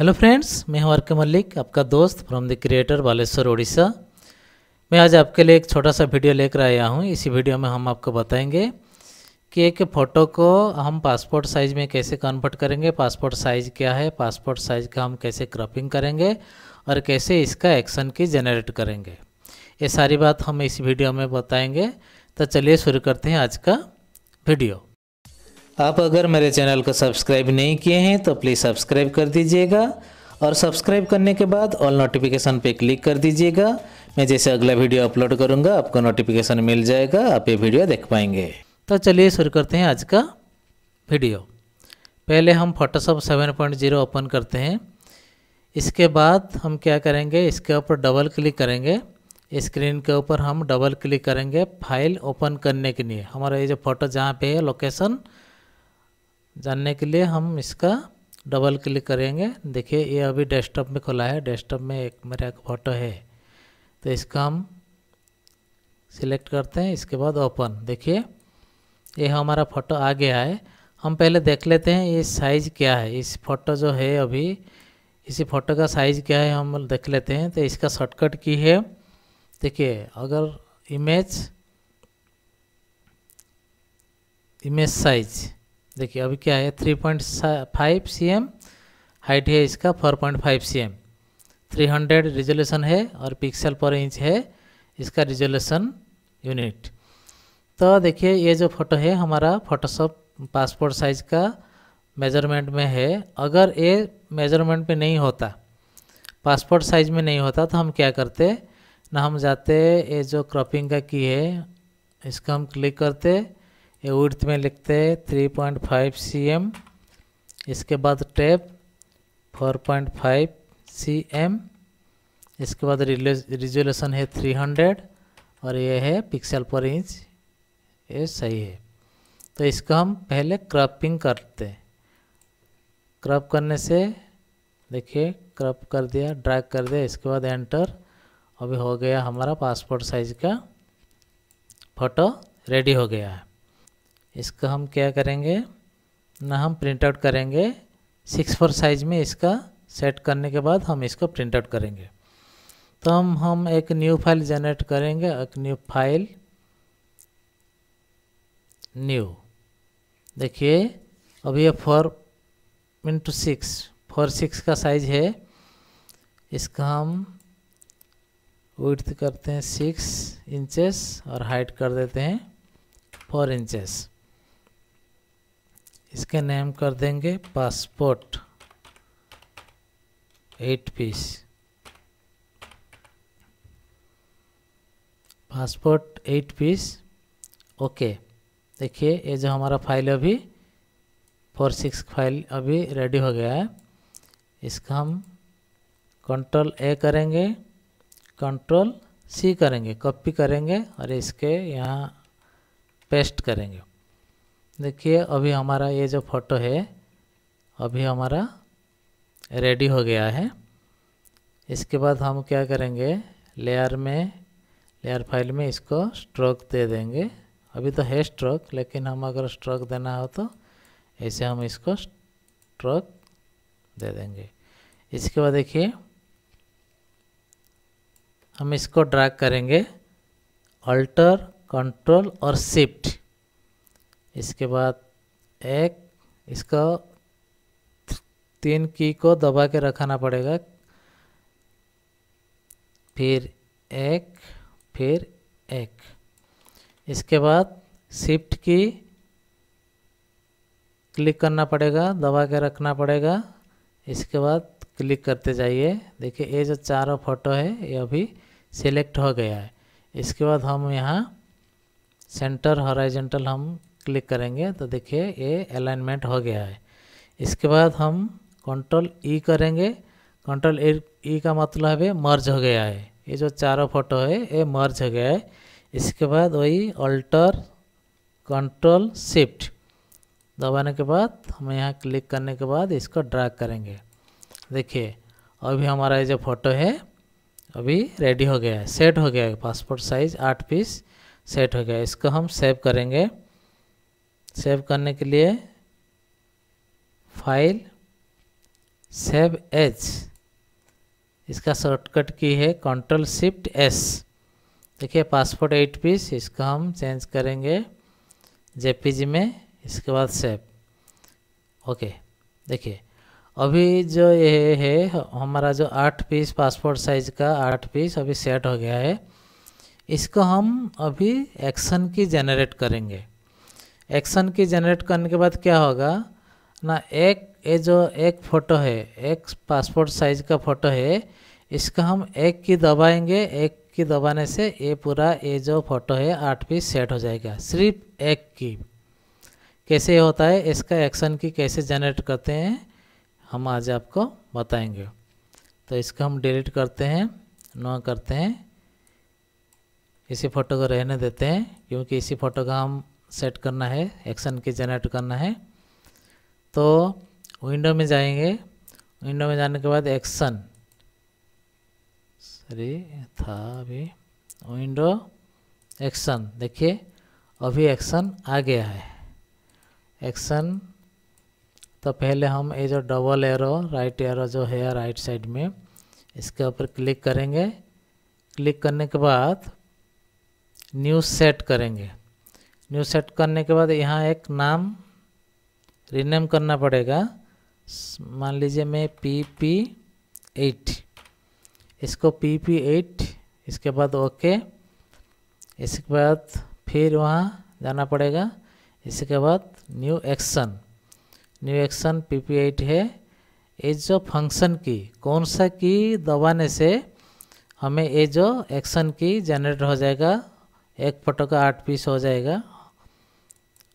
hello friends मैं हूं R K Malik आपका दोस्त from the creator Baleshwar Odisha मैं आज आपके लिए एक छोटा सा वीडियो लेकर आया हूं इसी वीडियो में हम आपको बताएंगे कि एक फ़ोटो को हम पासपोर्ट साइज़ में कैसे कन्वर्ट करेंगे पासपोर्ट साइज़ क्या है पासपोर्ट साइज़ का हम कैसे क्रॉपिंग करेंगे और कैसे इसका एक्शन की जनरेट करेंगे ये सारी बात हम इस वीडियो में बताएंगे तो चलिए शुरू करते हैं आज का वीडियो आप अगर मेरे चैनल को सब्सक्राइब नहीं किए हैं तो प्लीज़ सब्सक्राइब कर दीजिएगा और सब्सक्राइब करने के बाद ऑल नोटिफिकेशन पे क्लिक कर दीजिएगा मैं जैसे अगला वीडियो अपलोड करूँगा आपको नोटिफिकेशन मिल जाएगा आप ये वीडियो देख पाएंगे तो चलिए शुरू करते हैं आज का वीडियो पहले हम फोटोशॉप ज़ीरो ओपन करते हैं इसके बाद हम क्या करेंगे इसके ऊपर डबल क्लिक करेंगे स्क्रीन के ऊपर हम डबल क्लिक करेंगे फाइल ओपन करने के लिए हमारा ये जो फोटो जहाँ पे है लोकेशन जानने के लिए हम इसका डबल क्लिक करेंगे देखिए ये अभी डेस्कटॉप में खुला है डेस्कटॉप में एक मेरा एक फोटो है तो इसका हम सिलेक्ट करते हैं इसके बाद ओपन देखिए ये हमारा फ़ोटो आ गया है हम पहले देख लेते हैं ये साइज़ क्या है इस फोटो जो है अभी इसी फ़ोटो का साइज़ क्या है हम देख लेते हैं तो इसका शॉर्टकट की है देखिए अगर इमेज इमेज साइज़ देखिए अभी क्या है three point five C M height है इसका four point five C M three hundred resolution है और पिक्सल पर इंच है इसका रिजोल्यूशन यूनिट तो देखिए ये जो फोटो है हमारा फोटोशॉप पासपोर्ट साइज़ का मेजरमेंट में है अगर ये मेजरमेंट में नहीं होता पासपोर्ट साइज़ में नहीं होता तो हम क्या करते ना हम जाते ये जो क्रॉपिंग का की है इसका हम क्लिक करते ये उर्थ में लिखते हैं three point five C M इसके बाद टेप four point five C M इसके बाद रिजोल्यूशन है थ्री हंड्रेड और ये है पिक्सल पर इंच ये सही है तो इसका हम पहले क्रॉपिंग करते हैं क्रॉप करने से देखिए क्रॉप कर दिया ड्रैग कर दिया इसके बाद एंटर अभी हो गया हमारा पासपोर्ट साइज़ का फ़ोटो रेडी हो गया है इसका हम क्या करेंगे ना हम प्रिंट आउट करेंगे सिक्स फोर साइज में इसका सेट करने के बाद हम इसको प्रिंट आउट करेंगे तो हम हम एक न्यू फाइल जनरेट करेंगे एक न्यू फाइल न्यू देखिए अभी ये four into six four six का साइज है इसका हम विड्थ करते हैं सिक्स इंचेस और हाइट कर देते हैं फोर इंचेस इसके नेम कर देंगे passport eight piece passport eight piece okay देखिए ये जो हमारा फाइल अभी फोर सिक्स फाइल अभी रेडी हो गया है इसका हम कंट्रोल ए करेंगे कंट्रोल सी करेंगे कॉपी करेंगे और इसके यहाँ पेस्ट करेंगे देखिए अभी हमारा ये जो फोटो है अभी हमारा रेडी हो गया है इसके बाद हम क्या करेंगे लेयर में लेयर फाइल में इसको स्ट्रोक दे देंगे अभी तो है स्ट्रोक लेकिन हम अगर स्ट्रोक देना हो तो ऐसे हम इसको स्ट्रोक दे देंगे इसके बाद देखिए हम इसको ड्रैग करेंगे अल्टर कंट्रोल और शिफ्ट इसके बाद एक इसका तीन की को दबा के रखना पड़ेगा फिर एक फिर एक इसके बाद शिफ्ट की क्लिक करना पड़ेगा दबा के रखना पड़ेगा इसके बाद क्लिक करते जाइए देखिए ये जो चारों फोटो है ये अभी सिलेक्ट हो गया है इसके बाद हम यहाँ सेंटर हॉराइजेंटल हम क्लिक करेंगे तो देखिए ये अलाइनमेंट हो गया है इसके बाद हम कंट्रोल ई e करेंगे कंट्रोल ई e, e का मतलब है मर्ज हो गया है ये जो चारों फोटो है ये मर्ज हो गया है इसके बाद वही अल्टर कंट्रोल शिफ्ट दबाने के बाद हम यहाँ क्लिक करने के बाद इसको ड्रैग करेंगे देखिए अभी हमारा ये जो फोटो है अभी रेडी हो गया है सेट हो गया है पासपोर्ट साइज आठ पीस सेट हो गया इसको हम सेव करेंगे सेव करने के लिए फाइल सेव एज इसका शॉर्टकट की है कंट्रोल शिफ्ट एस देखिए पासपोर्ट एट पीस इसका हम चेंज करेंगे जेपीजी में इसके बाद सेव ओके देखिए अभी जो ये है हमारा जो आठ पीस पासपोर्ट साइज़ का आठ पीस अभी सेट हो गया है इसको हम अभी एक्शन की जनरेट करेंगे एक्शन की जनरेट करने के बाद क्या होगा ना एक ये जो एक फ़ोटो है एक पासपोर्ट साइज़ का फ़ोटो है इसका हम एक की दबाएंगे एक की दबाने से ये पूरा ये जो फ़ोटो है आठ पीस सेट हो जाएगा सिर्फ एक की कैसे होता है इसका एक्शन की कैसे जनरेट करते हैं हम आज आपको बताएंगे तो इसको हम डिलीट करते हैं नो करते हैं इसी फ़ोटो को रहने देते हैं क्योंकि इसी फ़ोटो का हम सेट करना है एक्शन के जनरेट करना है तो विंडो में जाएंगे विंडो में जाने के बाद एक्शन सॉरी था अभी विंडो एक्शन देखिए अभी एक्शन आ गया है एक्शन तो पहले हम ये जो डबल एरो राइट एरो जो है राइट साइड में इसके ऊपर क्लिक करेंगे क्लिक करने के बाद न्यू सेट करेंगे न्यू सेट करने के बाद यहाँ एक नाम रिनेम करना पड़ेगा मान लीजिए मैं पी पी एट इसको पी पी एट इसके बाद ओके इसके बाद फिर वहाँ जाना पड़ेगा इसके बाद new action new action P P eight है ये जो फंक्शन की कौन सा की दबाने से हमें ये जो एक्शन की जनरेट हो जाएगा एक फोटो का आठ पीस हो जाएगा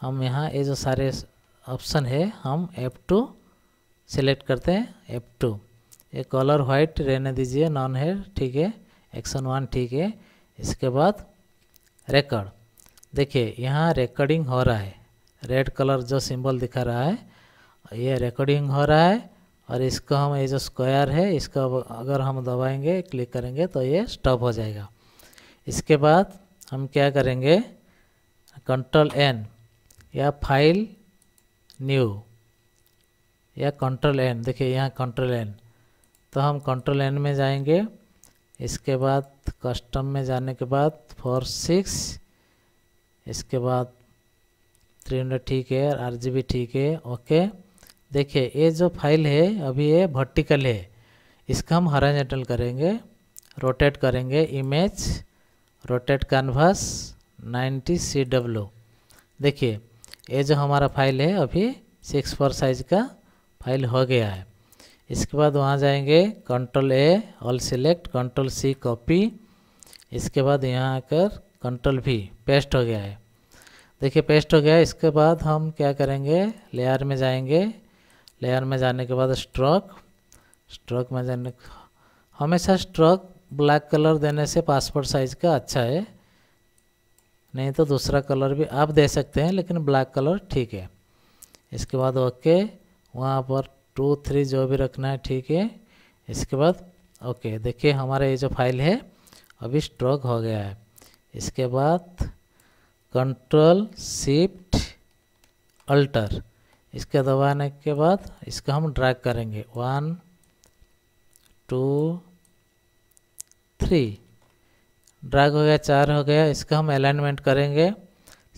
हम यहाँ ये जो सारे ऑप्शन है हम F2 सेलेक्ट करते हैं F2 ये कलर व्हाइट रहने दीजिए नॉन है ठीक है एक्शन वन ठीक है इसके बाद रिकॉर्ड देखिए यहाँ रिकॉर्डिंग हो रहा है रेड कलर जो सिंबल दिखा रहा है ये रिकॉर्डिंग हो रहा है और इसको हम ये जो स्क्वायर है इसका अगर हम दबाएंगे क्लिक करेंगे तो ये स्टॉप हो जाएगा इसके बाद हम क्या करेंगे कंट्रोल एन या फाइल न्यू या कंट्रोल एन देखिए यहाँ कंट्रोल एन तो हम कंट्रोल एन में जाएंगे इसके बाद कस्टम में जाने के बाद फोर सिक्स इसके बाद थ्री हंड्रेड ठीक है आर जी बी ठीक है ओके देखिए ये जो फाइल है अभी ये वर्टिकल है इसका हम हराजेंटल करेंगे रोटेट करेंगे image rotate canvas 90 C W देखिए ये जो हमारा फाइल है अभी सिक्स फोर साइज का फाइल हो गया है इसके बाद वहाँ जाएंगे control A all select control C copy इसके बाद यहाँ आकर कंट्रोल भी पेस्ट हो गया है देखिए पेस्ट हो गया इसके बाद हम क्या करेंगे लेयर में जाएंगे लेयर में जाने के बाद स्ट्रोक स्ट्रोक में जाने हमेशा स्ट्रोक ब्लैक कलर देने से पासपोर्ट साइज़ का अच्छा है नहीं तो दूसरा कलर भी आप दे सकते हैं लेकिन ब्लैक कलर ठीक है इसके बाद ओके वहाँ पर टू थ्री जो भी रखना है ठीक है इसके बाद ओके देखिए हमारा ये जो फाइल है अभी स्ट्रोक हो गया है इसके बाद कंट्रोल शिफ्ट अल्टर इसके दबाने के बाद इसका हम ड्रैग करेंगे वन टू थ्री ड्रैग हो गया चार हो गया इसका हम अलाइनमेंट करेंगे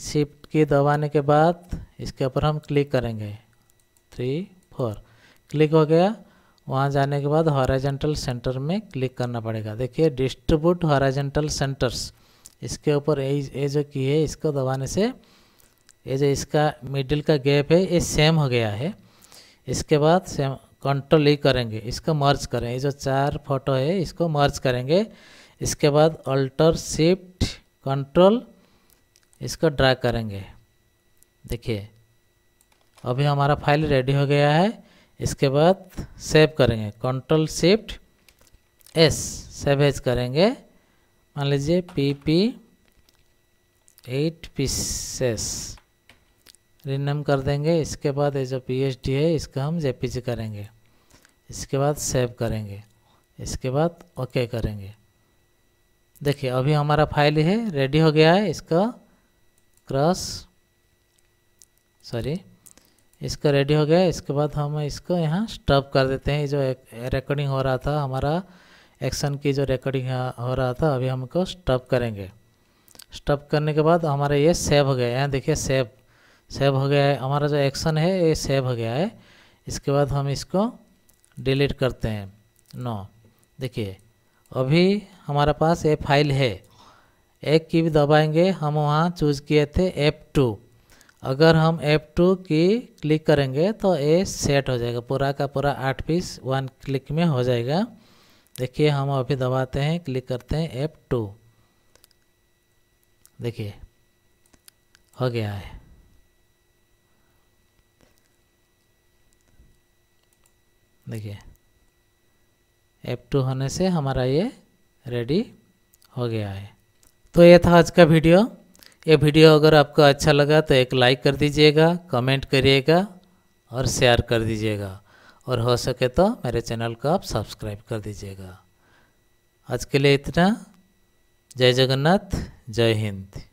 शिफ्ट की दबाने के बाद इसके ऊपर हम क्लिक करेंगे थ्री फोर क्लिक हो गया वहाँ जाने के बाद हॉराइजेंटल सेंटर में क्लिक करना पड़ेगा देखिए डिस्ट्रीब्यूट हॉराइजेंटल सेंटर्स इसके ऊपर ये जो की है इसको दबाने से ये जो इसका मिडिल का गैप है ये सेम हो गया है इसके बाद सेम कंट्रोल ही करेंगे इसको मर्ज करें ये जो चार फोटो है इसको मर्ज करेंगे इसके बाद अल्टर शिफ्ट कंट्रोल इसको ड्रा करेंगे देखिए अभी हमारा फाइल रेडी हो गया है इसके बाद सेव करेंगे control shift S save as करेंगे मान लीजिए P P eight pieces rename कर देंगे इसके बाद ये जो पी एच डी है इसका हम जे पी जी करेंगे इसके बाद सेव करेंगे इसके बाद ओके करेंगे देखिए अभी हमारा फाइल है रेडी हो गया है इसका क्रॉस सॉरी इसका रेडी हो गया इसके बाद हम इसको यहाँ स्टॉप कर देते हैं जो रिकॉर्डिंग हो रहा था हमारा एक्शन की जो रिकॉर्डिंग हो रहा था अभी हमको स्टॉप करेंगे स्टॉप करने के बाद हमारा ये सेव हो गया यहाँ देखिए सेव सेव हो गया है हमारा जो एक्शन है ये सेव हो गया है इसके बाद हम इसको डिलीट करते हैं नो देखिए अभी हमारे पास ये फाइल है एक की भी दबाएंगे हम वहाँ चूज किए थे एप टू अगर हम एप टू की क्लिक करेंगे तो ये सेट हो जाएगा पूरा का पूरा आठ पीस वन क्लिक में हो जाएगा देखिए हम अभी दबाते हैं क्लिक करते हैं एप टू देखिए हो गया है देखिए F2 होने से हमारा ये रेडी हो गया है तो ये था आज का वीडियो ये वीडियो अगर आपको अच्छा लगा तो एक लाइक कर दीजिएगा कमेंट करिएगा और शेयर कर दीजिएगा और हो सके तो मेरे चैनल को आप सब्सक्राइब कर दीजिएगा आज के लिए इतना जय जगन्नाथ जय हिंद